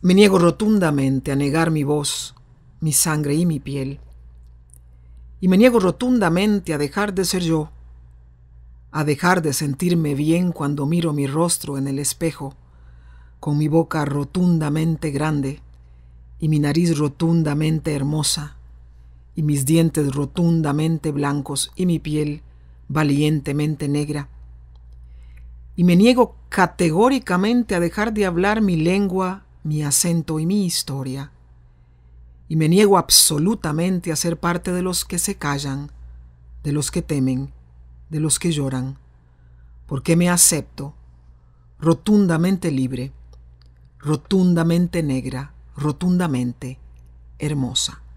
Me niego rotundamente a negar mi voz, mi sangre y mi piel. Y me niego rotundamente a dejar de ser yo, a dejar de sentirme bien cuando miro mi rostro en el espejo, con mi boca rotundamente grande y mi nariz rotundamente hermosa y mis dientes rotundamente blancos y mi piel valientemente negra. Y me niego categóricamente a dejar de hablar mi lengua mi acento y mi historia, y me niego absolutamente a ser parte de los que se callan, de los que temen, de los que lloran, porque me acepto rotundamente libre, rotundamente negra, rotundamente hermosa.